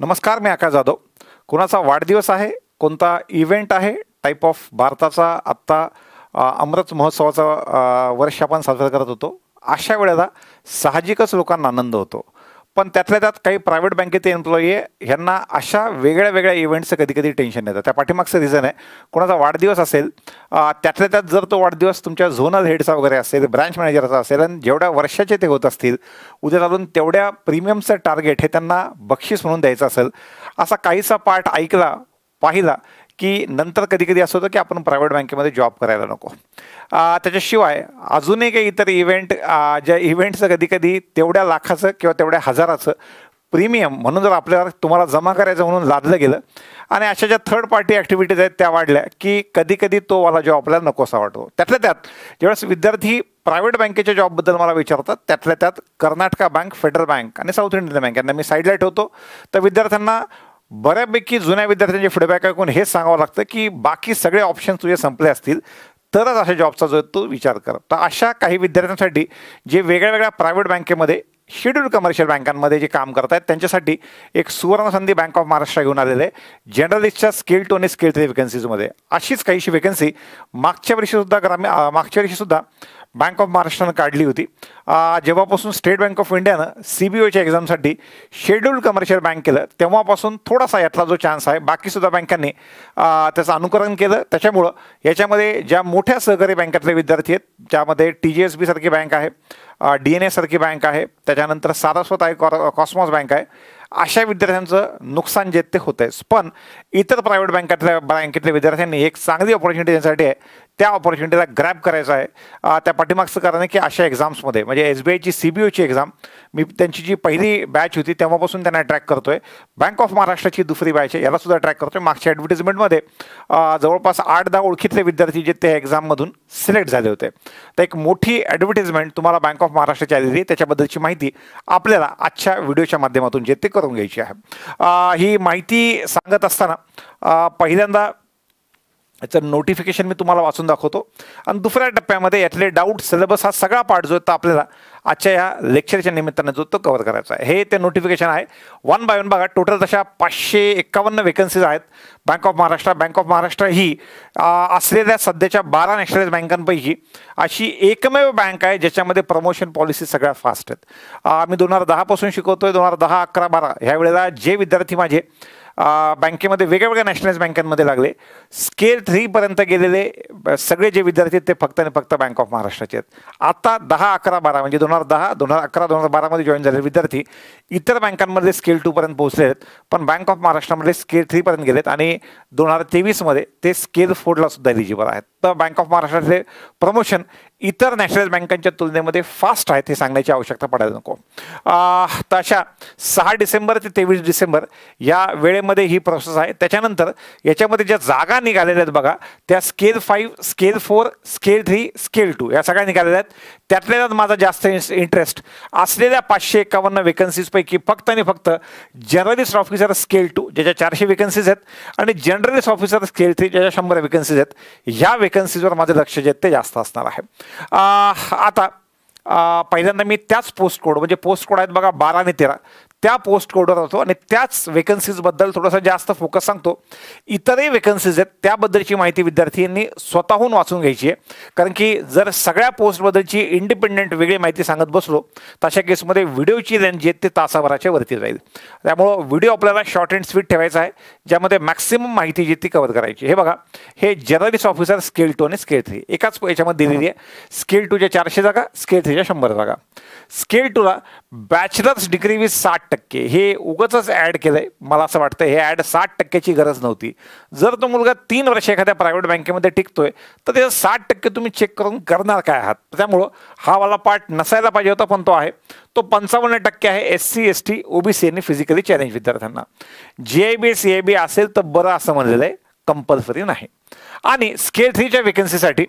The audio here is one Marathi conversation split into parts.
नमस्कार मी आकाश जाधव कोणाचा वाढदिवस आहे कोणता इव्हेंट आहे टाईप ऑफ भारताचा आत्ता अमृत महोत्सवाचा वर्ष आपण साजरा करत होतो अशा वेळेला साहजिकच लोकांना आनंद होतो पण त्यातल्या त्यात काही प्रायव्हेट बँकेचे एम्प्लॉई ह्यांना अशा वेगळ्या वेगळ्या इव्हेंटचं कधी कधी टेन्शन येतं त्या पाठीमागचं रिझन आहे कोणाचा वाढदिवस असेल त्यातल्या त्यात जर तो वाढदिवस तुमच्या झोनल हेडचा वगैरे असेल ब्रँच मॅनेजरचा असेल आणि जेवढ्या वर्षाचे ते होत असतील उद्या चालून तेवढ्या प्रीमियमचं टार्गेट हे त्यांना बक्षीस म्हणून द्यायचं असेल असा काहीसा पार्ट ऐकला पाहिला की नंतर कधी कधी असं होतं की आपण प्रायव्हेट बँकेमध्ये जॉब करायला नको त्याच्याशिवाय अजूनही काही इतर इव्हेंट ज्या इव्हेंटचं कधी कधी तेवढ्या लाखाचं किंवा तेवढ्या हजाराचं प्रीमियम म्हणून जर आपल्याला तुम्हाला जमा करायचं म्हणून लादलं गेलं आणि अशा ज्या थर्ड पार्टी ॲक्टिव्हिटीज आहेत त्या वाढल्या की कधी कधी तो वाला जॉब आपल्याला नको असा वाटतो त्यातल्या त्यात ज्यावेळेस विद्यार्थी प्रायव्हेट बँकेच्या जॉबबद्दल मला विचारतात त्यातल्या त्यात कर्नाटका बँक फेडरल बँक आणि साऊथ इंडियन बँक यांना मी साईडला ठेवतो तर विद्यार्थ्यांना बऱ्यापैकी जुन्या विद्यार्थ्यांचे फीडबॅक ऐकून हे सांगावं लागतं की बाकी सगळे ऑप्शन्स तुझे संपले असतील तरच अशा जॉबचा जो तो विचार कर तर अशा काही विद्यार्थ्यांसाठी जे वेगळ्या वेगळ्या प्रायव्हेट बँकेमध्ये शेड्यूल्ड कमर्शियल बँकांमध्ये जे काम करत आहेत त्यांच्यासाठी एक सुवर्णसंधी बँक ऑफ महाराष्ट्र घेऊन आलेले आहे जर्नलिस्टच्या स्किल टू आणि स्किल थ्री वेकन्सीजमध्ये अशीच काहीशी वेकन्सी मागच्या वर्षीसुद्धा ग्रामीण मागच्या वर्षीसुद्धा बँक ऑफ महाराष्ट्रानं काढली होती जेव्हापासून स्टेट बँक ऑफ इंडियानं सी बी ओच्या एक्झामसाठी शेड्युल्ड कमर्शियल बँक केलं तेव्हापासून थोडासा यातला जो चान्स आहे बाकीसुद्धा बँकांनी त्याचं अनुकरण केलं त्याच्यामुळं याच्यामध्ये ज्या मोठ्या सहकारी बँकातले विद्यार्थी आहेत ज्यामध्ये टी जी एस सारखी बँक आहे डी एन सारखी बँक आहे त्याच्यानंतर सारस्वत आहे कॉ कॉस्मॉस बँक आहे अशा विद्यार्थ्यांचं नुकसान जे ते होतंच पण इतर प्रायव्हेट बँकातल्या बँकेतल्या विद्यार्थ्यांनी एक चांगली ऑपॉर्च्युनिटी त्यांच्यासाठी आहे त्या ऑपॉर्च्युनिटीला ग्रॅप करायचं आहे त्या पाठीमागचं कारण आहे की अशा एक्झाम्समध्ये म्हणजे एस बी आयची सी बी ओची एक्झाम मी त्यांची जी पहिली बॅच होती तेव्हापासून त्यांना ट्रॅक करतो आहे बँक ऑफ महाराष्ट्राची दुसरी बॅच आहे यालासुद्धा ट्रॅक करतो आहे मागच्या ॲडव्हर्टिजमेंटमध्ये जवळपास आठ दहा ओळखीतले विद्यार्थी जे त्या एक्झाममधून सिलेक्ट झाले होते तर एक मोठी ॲडव्हर्टिजमेंट तुम्हाला बँक ऑफ महाराष्ट्राची आलेली त्याच्याबद्दलची माहिती आपल्याला आजच्या व्हिडिओच्या माध्यमातून जे ते करून घ्यायची आहे ही माहिती सांगत असताना पहिल्यांदा याचं नोटिफिकेशन मी तुम्हाला वाचून दाखवतो आणि दुसऱ्या टप्प्यामध्ये यातले डाऊट सिलेबस हा सगळा पार्ट जो आहे तो आपल्याला आजच्या या लेक्चरच्या निमित्तानं जो तो कव्हर करायचा आहे हे ते नोटिफिकेशन आहे वन बाय वन बघा टोटल तशा पाचशे एक्कावन्न वेकन्सीज आहेत bank of Maharashtra bank of Maharashtra ही असलेल्या सध्याच्या बारा नॅशनलाइज बँकांपैकी अशी एकमेव बँक आहे ज्याच्यामध्ये प्रमोशन पॉलिसी सगळ्या फास्ट आहेत मी दोन हजार दहापासून शिकवतोय दोन हजार दहा अकरा बारा ह्या वेळेला जे विद्यार्थी माझे बँकेमध्ये वेगवेगळ्या नॅशनलाइज बँकांमध्ये लागले स्केल थ्रीपर्यंत गेलेले सगळे जे विद्यार्थी आहेत ते फक्त आणि फक्त बँक ऑफ महाराष्ट्राचे आहेत आता दहा अकरा बारा म्हणजे दोन हजार दहा दोन हजार अकरा दोन हजार बारामध्ये जॉईन झालेले विद्यार्थी इतर बँकांमध्ये स्केल टूपर्यंत पोहोचले आहेत पण बँक ऑफ महाराष्ट्रामध्ये स्केल थ्रीपर्यंत गेलेत आणि दोन हजार तेवीसमध्ये ते स्केल फोरला सुद्धा एलिजिबल आहेत तर बँक ऑफ महाराष्ट्राचे प्रमोशन इतर नॅशनल बँकांच्या तुलनेमध्ये फास्ट आहेत हे सांगण्याची आवश्यकता पडायला नको तर अशा सहा डिसेंबर ते तेवीस डिसेंबर या वेळेमध्ये ही प्रोसेस आहे त्याच्यानंतर याच्यामध्ये ज्या जागा निघालेल्या आहेत बघा त्या scale five scale four scale three scale two या सगळ्या निघालेल्या आहेत त्यातल्या माझा जास्त इंटरेस्ट असलेल्या पाचशे एकावन्न वेकन्सीजपैकी फक्त आणि फक्त जर्नलिस्ट ऑफिसर स्केल टू ज्याच्या चारशे वेकन्सीज आहेत आणि जर्नलिस्ट ऑफिसर स्केल थ्री ज्याच्या शंभर वेकन्सीज आहेत ह्या वेकन्सीजवर माझं लक्ष जे ते जास्त असणार आहे आता पहिल्यांदा मी त्याच पोस्ट कोड म्हणजे पोस्ट कोड आहेत बघा बारा आणि तेरा त्या पोस्ट कोडवर होतो आणि त्याच वेकन्सीजबद्दल थोडासा जास्त फोकस सांगतो इतरही वेकन्सीज आहेत त्याबद्दलची माहिती विद्यार्थ्यांनी स्वतःहून वाचून घ्यायची आहे कारण की जर सगळ्या पोस्टबद्दलची इंडिपेंडेंट वेगळी माहिती सांगत बसलो तशा केसमध्ये व्हिडिओची रेंज जी आहे ते तासाभराच्या वरती जाईल त्यामुळं व्हिडिओ आपल्याला शॉर्ट अँड स्वीट ठेवायचा आहे ज्यामध्ये मॅक्सिमम माहिती जी ती कव्हर करायची हे बघा हे जर्नलिस्ट ऑफिसर स्केल टू आणि स्केल थ्री एकाच याच्यामध्ये दिलेली आहे स्केल टूच्या चारशे जागा स्केल थ्रीच्या शंभर जागा स्केल टूला बॅचलर्स डिग्री विथ साठ टक्के हे उगंच ॲड केलंय मला असं वाटतं हे ऍड साठ टक्क्याची गरज नव्हती जर तो मुलगा तीन वर्ष एखाद्या प्रायव्हेट बँकेमध्ये टिकतोय तर त्याचं साठ टक्के तुम्ही चेक करून करणार काय आहात त्यामुळं हा वाला पार्ट नसायला पाहिजे होता पण तो आहे तो पंचावन्न टक्के आहे S C S T OBC आणि फिजिकली चॅलेंज विद्यार्थ्यांना J I B C I B असेल तर बरं असं म्हणलेलं आहे कंपल्सरी नाही आणि स्केल थ्रीच्या वेकन्सीसाठी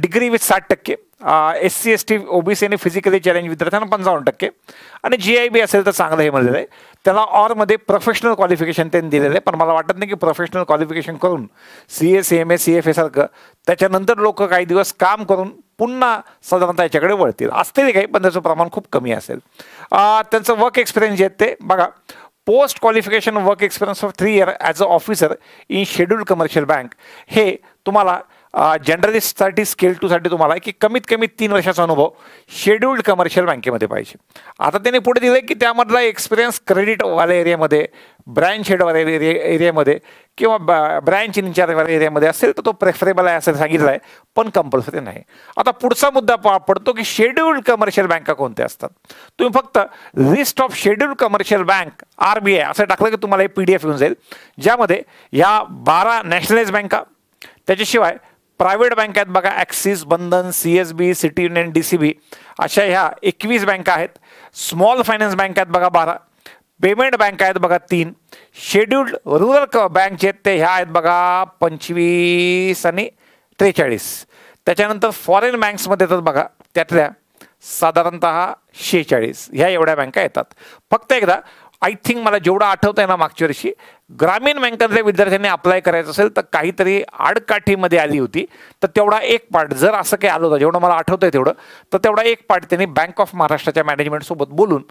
डिग्री विथ साठ टक्के S C S T OBC आणि फिजिकली चॅलेंज विद्यार्थ्यांना पंचावन्न टक्के आणि जी आय बी असेल तर चांगलं हे म्हणलेलं आहे त्याला ऑरमध्ये प्रोफेशनल क्वालिफिकेशन त्यांनी दिलेलं आहे पण मला वाटत नाही की प्रोफेशनल क्वालिफिकेशन करून C A C M A C F एसारखं त्याच्यानंतर लोक काही दिवस काम करून पुन्हा साधारणतः याच्याकडे वळतील असतील काही पण त्याचं प्रमाण खूप कमी असेल त्यांचं वर्क एक्सपिरियन्स जे आहेत ते बघा post qualification work experience of three year as a officer in scheduled commercial bank हे तुम्हाला जर्नलिस्टसाठी स्केल टूसाठी तुम्हाला की कमीत कमी तीन वर्षाचा अनुभव शेड्युल्ड कमर्शियल बँकेमध्ये पाहिजे आता त्यांनी पुढे दिलं की त्यामधला एक्सपिरियन्स क्रेडिटवाल्या एरियामध्ये ब्रँच हेडवर एरिया एरियामध्ये किंवा ब ब्रँच इन्चार्जवर एरियामध्ये असेल तर तो प्रेफरेबल आहे असं सांगितलं आहे पण कंपल्सरी नाही आता पुढचा मुद्दा पडतो की शेड्युल्ड कमर्शियल बँका कोणत्या असतात तुम्ही फक्त list of scheduled commercial bank R B I असं टाकलं की तुम्हाला हे पी डी एफ येऊन जाईल ज्यामध्ये या बारा नॅशनलाइज बँका त्याच्याशिवाय प्रायव्हेट बँक आहेत बघा Axis Bandhan C S B City Union D C B अशा ह्या एकवीस बँका आहेत स्मॉल फायनान्स बँक आहेत बघा बारा पेमेंट बँक आहेत बघा तीन शेड्युल्ड रुरल बँक आहेत ते ह्या आहेत बघा पंचवीस आणि त्रेचाळीस त्याच्यानंतर फॉरेन बँक्समध्ये येतात बघा त्यातल्या साधारणत शेहेचाळीस ह्या एवढ्या बँका येतात फक्त एकदा आय थिंक मला जेवढं आठवतं आहे ना मागच्या वर्षी ग्रामीण बँकांतल्या विद्यार्थ्यांनी अप्लाय करायचं असेल तर काहीतरी आडकाठीमध्ये आली होती तर तेवढा एक पार्ट जर असं काही आलं होतं जेवढं मला आठवतं आहे तेवढं तर तेवढा एक पार्ट त्यांनी बँक ऑफ महाराष्ट्राच्या मॅनेजमेंटसोबत बोलून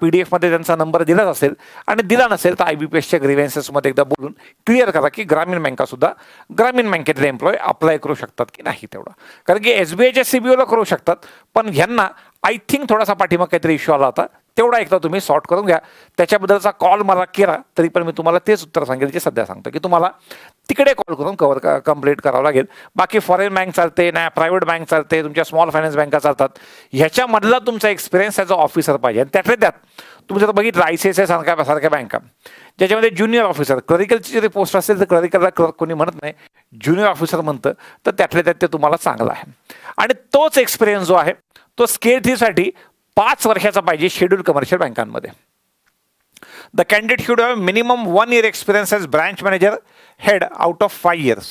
पी डी एफमध्ये त्यांचा नंबर दिलाच असेल आणि दिला नसेल तर आय बी पी एसच्या ग्रिव्हन्सेसमध्ये एकदा बोलून क्लिअर करा की ग्रामीण बँकासुद्धा ग्रामीण बँकेतले एम्प्लॉय अप्लाय करू शकतात की नाही तेवढा कारण की एस बी आयच्या सी बी करू शकतात पण ह्यांना आय थिंक थोडासा पाठिंबा काहीतरी इश्यू आला होता तेवढा एकदा तुम्ही सॉर्ट करून घ्या त्याच्याबद्दलचा कॉल मला केला तरी पण मी तुम्हाला तेच उत्तर सांगेल जे सध्या सांगतो की तुम्हाला तिकडे कॉल करून कवर क कंप्लीट करावं लागेल बाकी फॉरेन बँक चालते नाही प्रायव्हेट बँक चालते तुमच्या स्मॉल फायनान्स बँका चालतात ह्याच्यामधला तुमचा एक्सपिरियन्स ॲज अ ऑफिसर पाहिजे आणि त्यातले त्यात तुम्ही जर बघितलं आय सी सारख्या सारख्या बँका ज्याच्यामध्ये ज्युनियर ऑफिसर क्लरिकलची जरी पोस्ट असेल तर क्लरिकलला क्लर्क कोणी म्हणत नाही ज्युनियर ऑफिसर म्हणतं तर त्यातल्या त्यात ते तुम्हाला चांगलं आहे आणि तोच एक्सपिरियन्स जो आहे तो स्केल थ्रीसाठी पाच वर्षाचा पाहिजे शेड्यूल कमर्शियल बँकांमध्ये the candidate should have minimum one year experience as branch manager head out of five years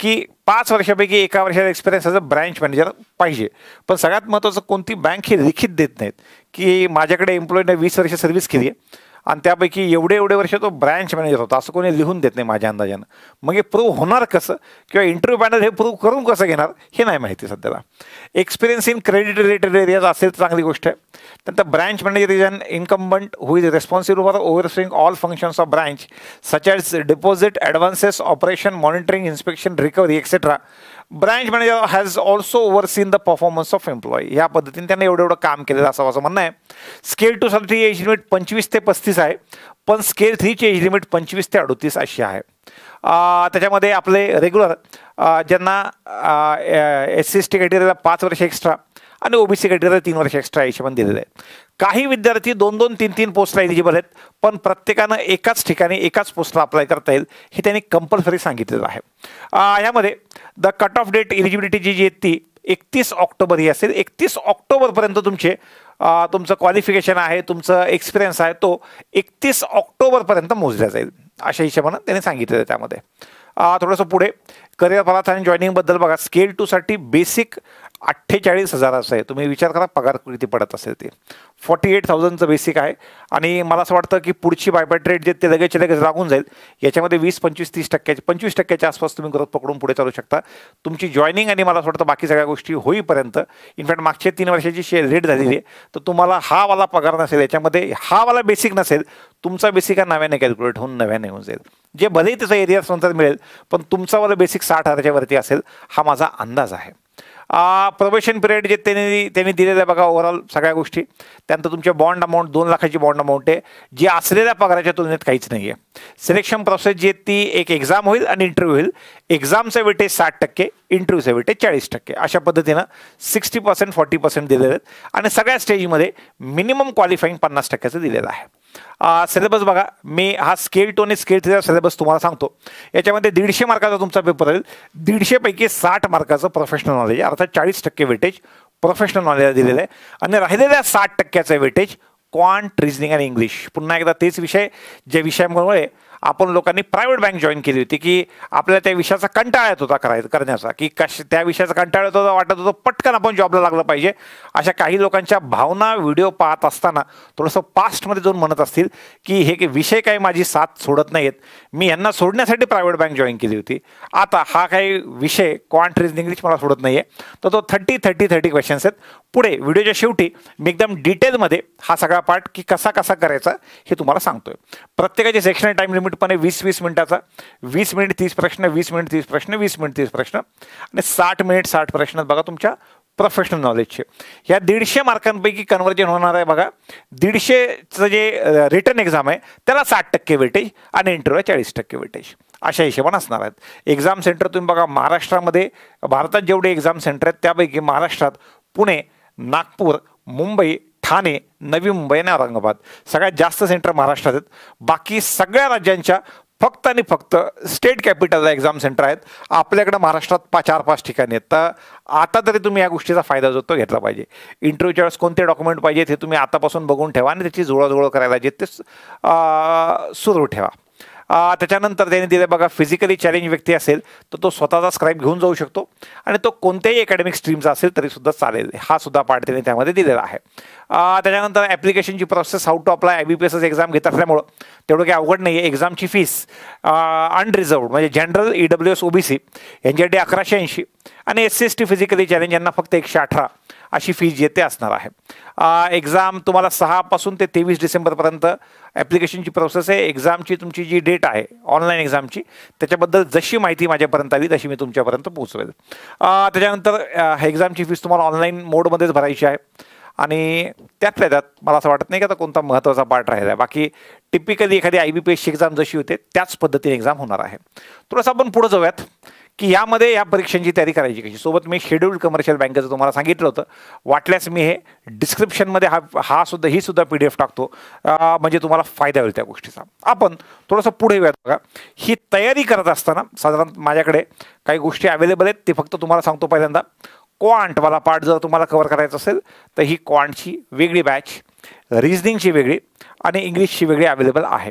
की पाच वर्षापैकी एका वर्षाचा experience as a branch manager पाहिजे पण सगळ्यात महत्त्वाचं कोणती बँक ही लिखित देत नाहीत की माझ्याकडे एम्प्लॉईने वीस वर्ष सर्व्हिस केली आहे आणि त्यापैकी एवढे एवढे वर्ष तो ब्रँच मॅनेजर होता असं कोणी लिहून देत नाही माझ्या अंदाजानं मग हे प्रूव्ह होणार कसं किंवा इंटरव्ह्यू पॅनल हे प्रूव्ह करून कसं घेणार हे नाही माहिती सध्याला experience in credit related areas असेल तर चांगली गोष्ट आहे त्यानंतर branch manager is an incumbent who is responsible for overseeing all functions of branch such as deposit advances operation monitoring inspection recovery etcetera branch manager has also seen the performance of employee या पद्धतीने त्यांनी एवढं एवढं काम केलेलं असं असं म्हणणं आहे स्केल टू साठी एज लिमिट पंचवीस ते पस्तीस आहे पण स्केल थ्रीची एज लिमिट पंचवीस ते अडतीस अशी आहे त्याच्यामध्ये आपले रेग्युलर ज्यांना एस सी एस टी कॅटेगरीला पाच वर्ष एक्स्ट्रा आणि ओबीसी कॅटेगरीला तीन वर्ष एक्स्ट्रा पण दिलेलं आहे काही विद्यार्थी दोन दोन तीन तीन पोस्टला एलिजिबल आहेत पण प्रत्येकानं एकाच ठिकाणी एकाच पोस्टला अप्लाय करता येईल हे त्यांनी कंपल्सरी सांगितलेलं आहे यामध्ये the cut off date eligibility जी ती एकतीस ऑक्टोबर ही असेल एकतीस ऑक्टोबरपर्यंत तुमचे तुमचं क्वालिफिकेशन आहे तुमचं एक्सपिरियन्स आहे तो एकतीस ऑक्टोबरपर्यंत मोजला जाईल अशा हिशोबानं त्यांनी आहे त्यामध्ये थोडंसं पुढे करिअर पलाथ आणि जॉईनिंगबद्दल बघा स्केल टूसाठी बेसिक अठ्ठेचाळीस हजार असं आहे तुम्ही विचार करा पगार किती पडत असेल ते फॉर्टी एट थाउजंडचं बेसिक आहे आणि मला असं वाटतं की पुढची बायबॅट रेट जे ते लगेच लगेच लागून जाईल याच्यामध्ये वीस पंचवीस तीस टक्क्याचे पंचवीस टक्क्याच्या आसपास तुम्ही ग्रोथ पकडून पुढे चालू शकता तुमची जॉईनिंग आणि मला असं वाटतं बाकी सगळ्या गोष्टी होईपर्यंत इनफॅक्ट मागच्या तीन वर्षाची शेअर रेट झालेली आहे तर तुम्हाला हा वाला पगार नसेल याच्यामध्ये हा वाला बेसिक नसेल तुमचा बेसिक हा नव्याने कॅल्क्युलेट होऊन नव्याने होऊन जाईल जे भलेही त्याचा एरिया नंतर मिळेल पण तुमचा वाला बेसिक साठ हजारच्यावरती असेल हा माझा अंदाज आहे प्रोबेशन पिरियड जे त्यांनी त्यांनी दिलेलं आहे बघा ओव्हरऑल सगळ्या गोष्टी त्यानंतर तुमच्या बॉन्ड अमाऊंट दोन लाखाची बॉन्ड अमाऊंट आहे जी असलेल्या पगाराच्या तुलनेत काहीच नाही आहे सिलेक्शन प्रोसेस जी आहे ती एक एक्झाम होईल आणि इंटरव्ह्यू होईल एक्झामचा वेटेज साठ टक्के इंटरव्ह्यूचा वेटेज चाळीस टक्के अशा पद्धतीनं सिक्स्टी पर्सेंट फॉर्टी पर्सेंट दिलेले आहेत आणि सगळ्या स्टेजमध्ये मिनिमम क्वालिफाईंग पन्नास टक्क्याचं दिलेलं आहे सिलेबस बघा मी हा स्केल आणि स्केल थ्रीचा सिलेबस तुम्हाला सांगतो याच्यामध्ये दीडशे मार्काचा तुमचा पेपर दीडशे दीडशेपैकी साठ मार्काचं प्रोफेशनल नॉलेज अर्थात चाळीस टक्के वेटेज प्रोफेशनल नॉलेजला दिलेलं आहे आणि राहिलेल्या साठ टक्क्याचं वेटेज क्वांट रिजनिंग आणि इंग्लिश पुन्हा एकदा तेच विषय जे विषयामुळे आपण लोकांनी प्रायव्हेट बँक जॉईन केली होती की आपल्याला त्या विषयाचा कंटाळा येत होता कराय करण्याचा की कश त्या विषयाचा कंटाळा येत होता वाटत होतं पटकन आपण जॉबला लागलं पाहिजे अशा काही लोकांच्या भावना व्हिडिओ पाहत असताना थोडंसं पास्टमध्ये जाऊन म्हणत असतील की हे की विषय काही माझी साथ सोडत नाहीत मी यांना सोडण्यासाठी प्रायव्हेट बँक जॉईन केली होती आता हा काही विषय क्वांट इंग्लिश मला सोडत नाही आहे तर तो थर्टी थर्टी थर्टी क्वेश्चन्स आहेत पुढे व्हिडिओच्या शेवटी मी एकदम डिटेलमध्ये हा सगळा पार्ट की कसा कसा करायचा हे तुम्हाला सांगतोय प्रत्येकाचे सेक्शनल टाईम लिमिट नियमितपणे वीस वीस मिनिटाचा वीस मिनिट तीस प्रश्न वीस मिनिट तीस प्रश्न वीस मिनिट तीस प्रश्न आणि साठ मिनिट साठ प्रश्न बघा तुमच्या प्रोफेशनल नॉलेजचे ह्या दीडशे मार्कांपैकी कन्वर्जन होणार आहे बघा दीडशेचं जे रिटर्न एक्झाम आहे त्याला साठ टक्के वेटेज आणि इंटरव्ह्यूला चाळीस टक्के वेटेज अशा हिशोबाने असणार आहेत एक्झाम सेंटर तुम्ही बघा महाराष्ट्रामध्ये भारतात जेवढे एक्झाम सेंटर आहेत त्यापैकी महाराष्ट्रात पुणे नागपूर मुंबई ठाणे नवी मुंबई आणि औरंगाबाद सगळ्यात जास्त सेंटर महाराष्ट्रात आहेत बाकी सगळ्या राज्यांच्या फक्त आणि फक्त स्टेट कॅपिटलला एक्झाम सेंटर आहेत आपल्याकडं महाराष्ट्रात पा चार पाच ठिकाणी आहेत तर आता तरी तुम्ही या गोष्टीचा फायदा जो तो घेतला पाहिजे इंटरव्ह्यूच्या वेळेस कोणते डॉक्युमेंट पाहिजेत हे तुम्ही आतापासून बघून ठेवा आणि त्याची जुळजुळ करायला जे ते सुरू ठेवा त्याच्यानंतर त्याने दिले बघा फिजिकली चॅलेंज व्यक्ती असेल तर तो स्वतःचा स्क्राईब घेऊन जाऊ शकतो आणि तो कोणत्याही अकॅडमिक स्ट्रीमचा असेल तरीसुद्धा चालेल हा सुद्धा पार्ट त्यांनी त्यामध्ये दिलेला आहे त्याच्यानंतर ॲप्लिकेशनची process how to apply I B P S exam घेत असल्यामुळं तेवढं काही अवघड नाही आहे एक्झामची फीस अनरिझर्व म्हणजे general E W S OBC यांच्यासाठी अकराशे ऐंशी आणि S C S T physically challenge यांना फक्त एकशे अठरा अशी फीज येते असणार आहे एक्झाम तुम्हाला सहापासून ते तेवीस डिसेंबरपर्यंत ॲप्लिकेशनची प्रोसेस आहे एक्झामची तुमची जी डेट आहे ऑनलाईन एक्झामची त्याच्याबद्दल जशी माहिती माझ्यापर्यंत आली तशी मी तुमच्यापर्यंत पोहोचवेल त्याच्यानंतर एक्झामची फीज तुम्हाला ऑनलाईन मोडमध्येच भरायची आहे आणि त्यातल्या त्यात मला असं वाटत नाही की आता कोणता महत्त्वाचा पार्ट राहिला आहे बाकी टिपिकली एखादी आय बी पी एसची एक्झाम जशी होते त्याच पद्धतीने एक्झाम होणार आहे थोडंसं आपण पुढं जाऊयात की यामध्ये या परीक्षांची तयारी करायची कशी सोबत मी शेड्युल्ड कमर्शियल बँकेचं तुम्हाला सांगितलं होतं वाटल्यास मी हे डिस्क्रिप्शनमध्ये हा हा सुद्धा ही सुद्धा पी डी एफ टाकतो म्हणजे तुम्हाला फायदा होईल त्या गोष्टीचा आपण थोडंसं पुढे बघा ही तयारी करत असताना साधारण माझ्याकडे काही गोष्टी अवेलेबल आहेत ते फक्त तुम्हाला सांगतो पहिल्यांदा क्वांटवाला पार्ट जर तुम्हाला कवर करायचं असेल तर ही क्वांटची वेगळी बॅच रिजनिंगची वेगळी आणि इंग्लिशची वेगळी अवेलेबल आहे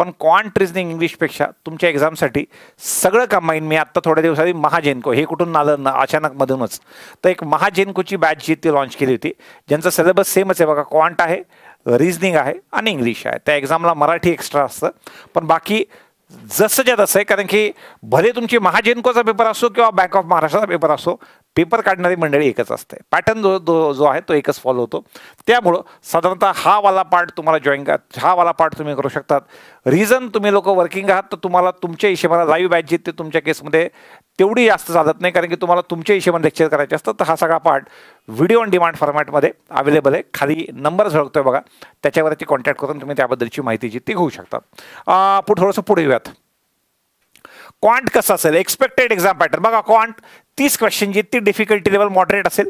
पण क्वांट रिजनिंग इंग्लिशपेक्षा तुमच्या एक्झामसाठी सगळं कंबाईन मी आत्ता थोड्या आधी महाजेनको हे कुठून आलं ना अचानकमधूनच तर एक महाजेनकोची बॅच जी ती लॉन्च केली होती ज्यांचं सिलेबस सेमच आहे बघा क्वांट आहे रिजनिंग आहे आणि इंग्लिश आहे त्या एक्झामला मराठी एक्स्ट्रा असतं पण बाकी जसंच्या तसं आहे कारण की भले तुमची महाजेनकोचा पेपर असो किंवा बँक ऑफ महाराष्ट्राचा पेपर असो पेपर काढणारी मंडळी एकच असते पॅटर्न जो जो जो आहे तो एकच फॉलो होतो त्यामुळं साधारणतः हा वाला पार्ट तुम्हाला जॉईन करा हा वाला पार्ट तुम्ही करू शकतात रिझन तुम्ही लोक वर्किंग आहात तर तुम्हाला तुमच्या हिशेबाला लाईव्ह बॅच ते तुमच्या केसमध्ये तेवढी जास्त चालत नाही कारण की तुम्हाला तुमच्या हिशेबाने लेक्चर करायचे असतं तर हा सगळा पार्ट व्हिडिओ ऑन डिमांड फॉर्मॅटमध्ये अवेलेबल आहे खाली नंबर झळकतोय बघा त्याच्यावरती कॉन्टॅक्ट करून तुम्ही त्याबद्दलची माहिती जी ती घेऊ शकतात पुढं थोडंसं पुढे येऊयात क्वांट कसं एक्सपेक्टेड एक्जाम पैटर्न बघा क्वांट तीस क्वेश्चनची ती डिफिकल्टी लेवल मॉडरेट असेल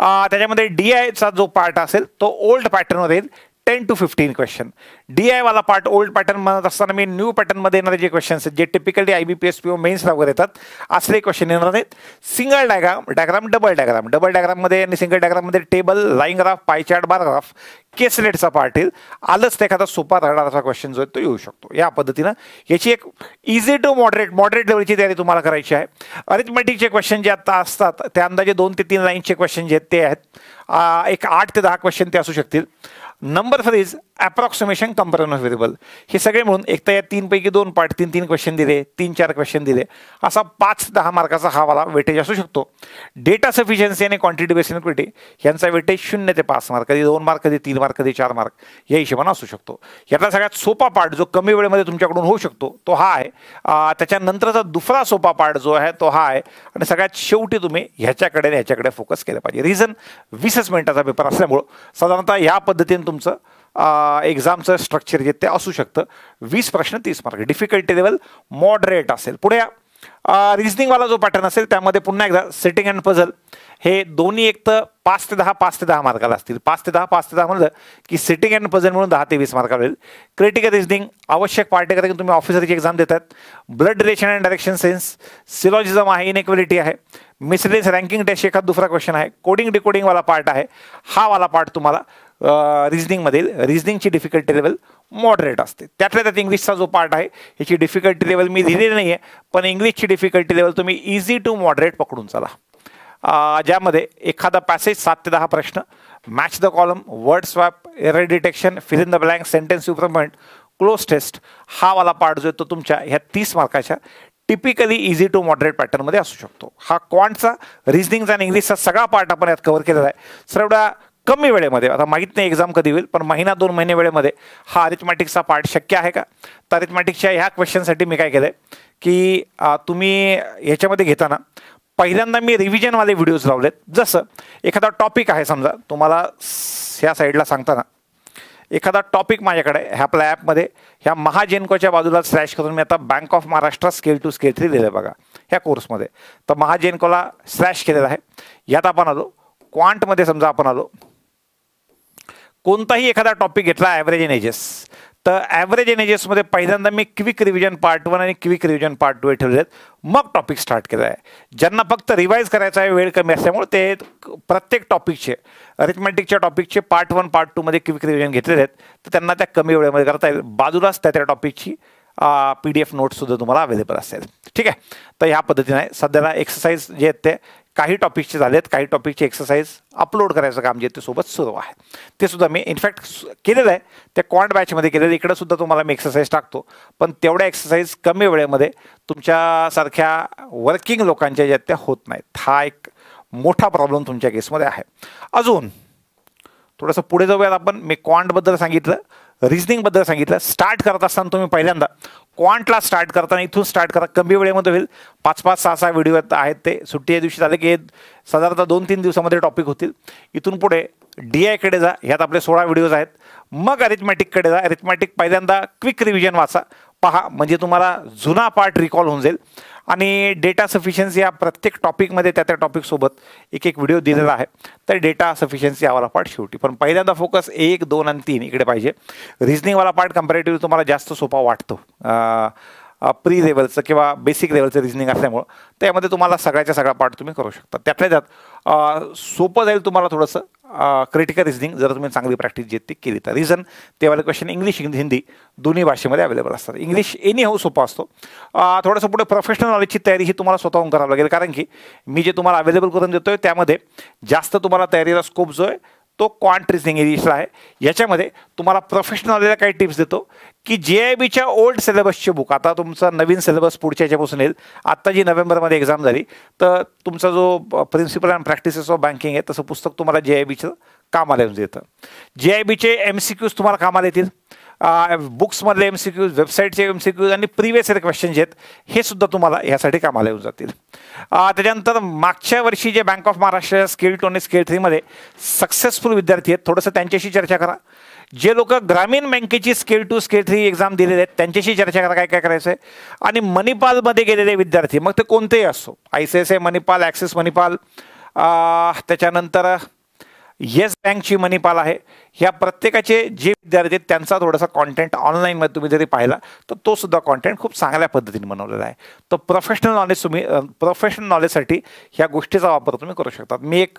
त्याच्यामध्ये डी आयचा जो पार्ट असेल तो ओल्ड पॅटर्नमध्ये येईल ten to fifteen question D आयवाला पार्ट ओल्ड पॅटर्न म्हणत मैं न्यू पैटर्न येणारे जे क्वेश्चन जे typically I B P S P O मेन्सला वगैरे असले question single diagram diagram double diagram double diagram आणि सिंगल डायग्राममध्ये table line graph pie chart bar graph केसलेटचा पार्ट येईल आलंच ते एखादा सोपा असा क्वेश्चन जो आहे तो येऊ शकतो या पद्धतीनं याची एक इझी टू मॉडरेट मॉडरेट लेवलची तयारी तुम्हाला करायची आहे अरिथमॅटिकचे क्वेश्चन जे आता असतात ते अंदाजे दोन ते तीन लाईनचे क्वेश्चन जे आहेत ते आहेत एक आठ ते दहा क्वेश्चन ते असू शकतील number series approximation of variable हे सगळे म्हणून एक तर या तीनपैकी दोन पार्ट तीन तीन क्वेश्चन दिले तीन चार क्वेश्चन दिले असा पाच दहा मार्काचा हा वाला वेटेज असू शकतो डेटा सफिशियन्सी आणि क्वांटिटी बेसिन क्विटी यांचा वेटेज शून्य ते पाच मार्क कधी दोन मार्क कधी तीन मार्क कधी चार मार्क या हिशोबानं असू शकतो यातला सगळ्यात सोपा पार्ट जो कमी वेळेमध्ये तुमच्याकडून होऊ शकतो तो हा आहे त्याच्यानंतरचा दुसरा सोपा पार्ट जो आहे तो हा आहे आणि सगळ्यात शेवटी तुम्ही ह्याच्याकडे आणि ह्याच्याकडे फोकस केलं पाहिजे रिझन वीसच मिनिटाचा पेपर असल्यामुळं साधारणतः ह्या पद्धतीने तुमचं एक्झामचं स्ट्रक्चर जे ते असू शकतं वीस प्रश्न तीस मार्क डिफिकल्टी लेवल मॉडरेट असेल पुढे या रिजनिंगवाला जो पॅटर्न असेल त्यामध्ये पुन्हा एकदा सिटिंग अँड पझल हे दोन्ही एक तर पाच ते दहा पाच ते दहा मार्काला असतील पाच ते दहा पाच ते दहा म्हणलं की सिटिंग अँड पझल म्हणून दहा ते वीस मार्का मिळेल क्रिटिकल रिजनिंग आवश्यक पार्टी करता की तुम्ही ऑफिसरची एक्झाम देतात blood relation and direction sense syllogism आहे इनइक्वेलिटी आहे मिसलेस रँकिंग टेस्ट एखाद दुसरा क्वेश्चन आहे कोडिंग डिकोडिंगवाला पार्ट आहे हा वाला पार्ट तुम्हाला रिजनिंगमध्ये रिजनिंगची डिफिकल्टी लेवल मॉडरेट असते त्यातल्या त्यात इंग्लिशचा जो पार्ट आहे याची डिफिकल्टी लेवल मी दिलेली नाही आहे पण इंग्लिशची डिफिकल्टी लेवल तुम्ही इझी टू मॉडरेट पकडून चला ज्यामध्ये एखादा पॅसेज सात ते दहा प्रश्न match the column word swap error detection fill in the blank sentence improvement cloze test हा वाला पार्ट जो आहे तो तुमच्या ह्या तीस मार्काच्या टिपिकली इझी टू मॉडरेट पॅटर्नमध्ये असू शकतो हा क्वांटचा रिजनिंगचा आणि इंग्लिशचा सगळा पार्ट आपण यात कव्हर केलेला आहे सर कमी वेळेमध्ये आता माहीत नाही एक्झाम कधी होईल पण महिना दोन महिने वेळेमध्ये हा अरिथमॅटिक्सचा पार्ट शक्य आहे का तर अरिथमॅटिक्सच्या ह्या क्वेश्चनसाठी मी काय केलं आहे की तुम्ही ह्याच्यामध्ये घेताना पहिल्यांदा मी रिव्हिजनवाले व्हिडिओज लावलेत जसं एखादा टॉपिक आहे समजा तुम्हाला ह्या साईडला सांगताना एखादा टॉपिक माझ्याकडे ह्या आपल्या ॲपमध्ये ह्या महाजेनकोच्या बाजूला स्लॅश करून मी आता bank of Maharashtra scale two scale three दिलं बघा ह्या कोर्समध्ये तर महाजेनकोला स्लॅश केलेला आहे यात आपण आलो क्वांटमध्ये समजा आपण आलो कोणताही एखादा टॉपिक घेतला ॲव्हरेज इन एजेस तर ॲव्हरेज एनेजेसमध्ये पहिल्यांदा मी क्विक रिव्हिजन पार्ट वन आणि क्विक रिव्हिजन पार्ट टू ठेवले आहेत मग टॉपिक स्टार्ट केला आहे ज्यांना फक्त रिवाईज करायचा आहे वेळ कमी असल्यामुळे ते प्रत्येक टॉपिकचे अरिथमॅटिकच्या टॉपिकचे पार्ट वन पार्ट टूमध्ये क्विक रिव्हिजन घेतलेले आहेत तर त्यांना त्या कमी वेळेमध्ये करता येईल बाजूलाच त्या त्या टॉपिकची पी डी एफ नोट्ससुद्धा तुम्हाला अवेलेबल असेल ठीक आहे तर ह्या पद्धतीने सध्याला एक्सरसाइज जे आहेत ते काही टॉपिकचे आहेत काही टॉपिकचे एक्सरसाइज अपलोड करायचं काम जे ते सोबत सुरू आहे ते सुद्धा मी इनफॅक्ट केलेलं आहे त्या क्वांट बॅचमध्ये केलेलं इकडं सुद्धा तुम्हाला मी एक्सरसाइज टाकतो पण तेवढ्या एक्सरसाइज कमी वेळेमध्ये तुमच्यासारख्या वर्किंग लोकांच्या ज्या त्या होत नाहीत हा एक मोठा प्रॉब्लेम तुमच्या केसमध्ये आहे अजून थोडंसं पुढे जाऊयात आपण मी क्वांटबद्दल सांगितलं रिजनिंगबद्दल सांगितलं स्टार्ट करत असताना तुम्ही पहिल्यांदा क्वांटला स्टार्ट करताना इथून स्टार्ट करा कमी वेळेमध्ये होईल पाच पाच सहा सहा व्हिडिओ आहेत ते सुट्टी या दिवशी झाले की हे साधारणतः दोन तीन दिवसामध्ये टॉपिक होतील इथून पुढे डी आयकडे जा ह्यात आपले सोळा व्हिडिओज आहेत मग अरिथमॅटिककडे जा अरिथमॅटिक पहिल्यांदा क्विक रिव्हिजन वाचा पहा म्हणजे तुम्हाला जुना पार्ट रिकॉल होऊन जाईल आणि डेटा सफिशियन्सी या प्रत्येक टॉपिकमध्ये त्या त्या टॉपिकसोबत एक एक व्हिडिओ दिलेला आहे तर डेटा सफिशियन्सी वाला पार्ट शेवटी पण पहिल्यांदा फोकस एक दोन आणि तीन इकडे पाहिजे रिजनिंगवाला पार्ट कम्पॅरेटिव्ह तुम्हाला जास्त सोपा वाटतो प्री लेवलचं किंवा बेसिक लेवलचं रिझनिंग असल्यामुळं त्यामध्ये तुम्हाला सगळ्याच्या सगळा पार्ट तुम्ही करू शकता त्यातल्या त्यात सोपं जाईल तुम्हाला थोडंसं क्रिटिकल रिजनिंग जर तुम्ही चांगली प्रॅक्टिस जे ती केली तर रिझन तेवाले क्वेश्चन इंग्लिश हिंदी दोन्ही भाषेमध्ये अवेलेबल असतात इंग्लिश एनी हाऊ सोपा असतो थोडंसं पुढे प्रोफेशनल नॉलेजची तयारी ही तुम्हाला स्वतःहून करावं लागेल कारण की मी जे तुम्हाला अवेलेबल करून देतो आहे त्यामध्ये जास्त तुम्हाला तयारीला स्कोप जो आहे तो क्वांट रिजनिंग आहे याच्यामध्ये तुम्हाला प्रोफेशनल आलेल्या काही टिप्स देतो की जे आय बीच्या ओल्ड सिलेबसचे बुक आता तुमचा नवीन सिलेबस पुढच्या याच्यापासून येईल आत्ता जी नोव्हेंबरमध्ये एक्झाम झाली तर तुमचा जो principle and practices of banking आहे तसं पुस्तक तुम्हाला जे आय बीचं कामाला येऊन देतं जे आय बीचे एम सी क्यूज तुम्हाला कामाला येतील बुक्समधले एम सी क्यूज वेबसाईटचे एम सी क्यूज आणि प्रिवियस इयर क्वेश्चन्स आहेत हे सुद्धा तुम्हाला ह्यासाठी कामाला येऊन जातील त्याच्यानंतर मागच्या वर्षी जे bank of Maharashtra skill two आणि स्केल थ्रीमध्ये सक्सेसफुल विद्यार्थी आहेत थोडंसं त्यांच्याशी चर्चा करा जे लोक ग्रामीण बँकेची scale two scale three exam दिलेले आहेत त्यांच्याशी चर्चा करा काय काय करायचं आहे आणि मणिपालमध्ये गेलेले विद्यार्थी मग ते कोणतेही असो I C S A Manipal Axis Manipal त्याच्यानंतर येस बँकची मणिपाल आहे ह्या प्रत्येकाचे जे विद्यार्थी आहेत त्यांचा थोडासा कॉन्टेंट ऑनलाईनमध्ये तुम्ही जरी पाहिला तर तो सुद्धा कॉन्टेंट खूप चांगल्या पद्धतीने बनवलेला आहे तो प्रोफेशनल नॉलेज तुम्ही प्रोफेशनल नॉलेजसाठी ह्या गोष्टीचा वापर तुम्ही करू शकता मी एक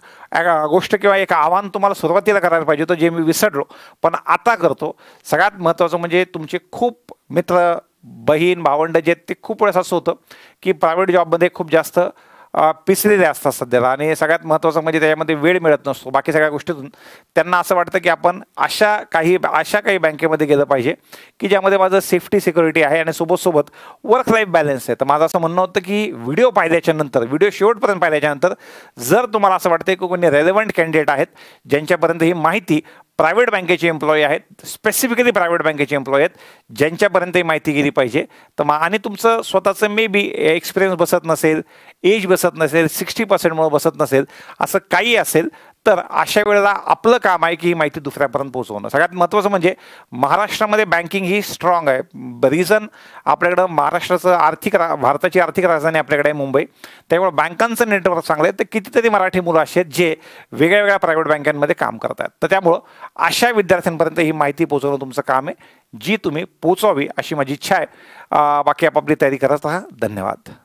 गोष्ट किंवा एक आव्हान तुम्हाला सुरुवातीला करायला पाहिजे होतं जे मी विसरलो पण आता करतो सगळ्यात महत्त्वाचं म्हणजे तुमचे खूप मित्र बहीण भावंड जे ते खूप वेळेस असं होतं की प्रायव्हेट जॉबमध्ये खूप जास्त पिसलेले असतात सध्याला आणि सगळ्यात महत्त्वाचं म्हणजे त्याच्यामध्ये वेळ मिळत नसतो बाकी सगळ्या गोष्टीतून त्यांना असं वाटतं की आपण अशा काही अशा काही बँकेमध्ये गेलं पाहिजे की ज्यामध्ये माझं सेफ्टी सिक्युरिटी आहे आणि सोबतसोबत वर्क लाईफ बॅलन्स आहे तर माझं असं म्हणणं होतं की व्हिडिओ पाहिल्याच्यानंतर नंतर व्हिडिओ शेवटपर्यंत पाहिल्याच्यानंतर नंतर जर तुम्हाला असं वाटतं की कोणी रेलेवंट कॅन्डिडेट आहेत ज्यांच्यापर्यंत ही माहिती प्रायव्हेट बँकेचे एम्प्लॉई आहेत स्पेसिफिकली प्रायव्हेट बँकेचे एम्प्लॉई आहेत ज्यांच्यापर्यंत माहिती गेली पाहिजे तर मग आणि तुमचं स्वतःचं मे बी एक्सपिरियन्स बसत नसेल एज बसत नसेल सिक्स्टी पर्सेंटमुळं बसत नसेल असं काही असेल तर अशा वेळेला आपलं काम आहे की ही माहिती दुसऱ्यापर्यंत पोहोचवणं सगळ्यात महत्त्वाचं म्हणजे महाराष्ट्रामध्ये बँकिंग ही स्ट्रॉंग आहे रिझन आपल्याकडं महाराष्ट्राचं आर्थिक रा भारताची आर्थिक राजधानी आपल्याकडे आहे मुंबई त्यामुळे बँकांचं नेटवर्क चांगलं आहे तर कितीतरी मराठी मुलं असे आहेत जे वेगळ्या वेगळ्या प्रायव्हेट बँकांमध्ये काम करतात तर त्यामुळं अशा विद्यार्थ्यांपर्यंत ही माहिती पोहोचवणं तुमचं काम आहे जी तुम्ही पोचवावी अशी माझी इच्छा आहे बाकी आपापली तयारी करत राहा धन्यवाद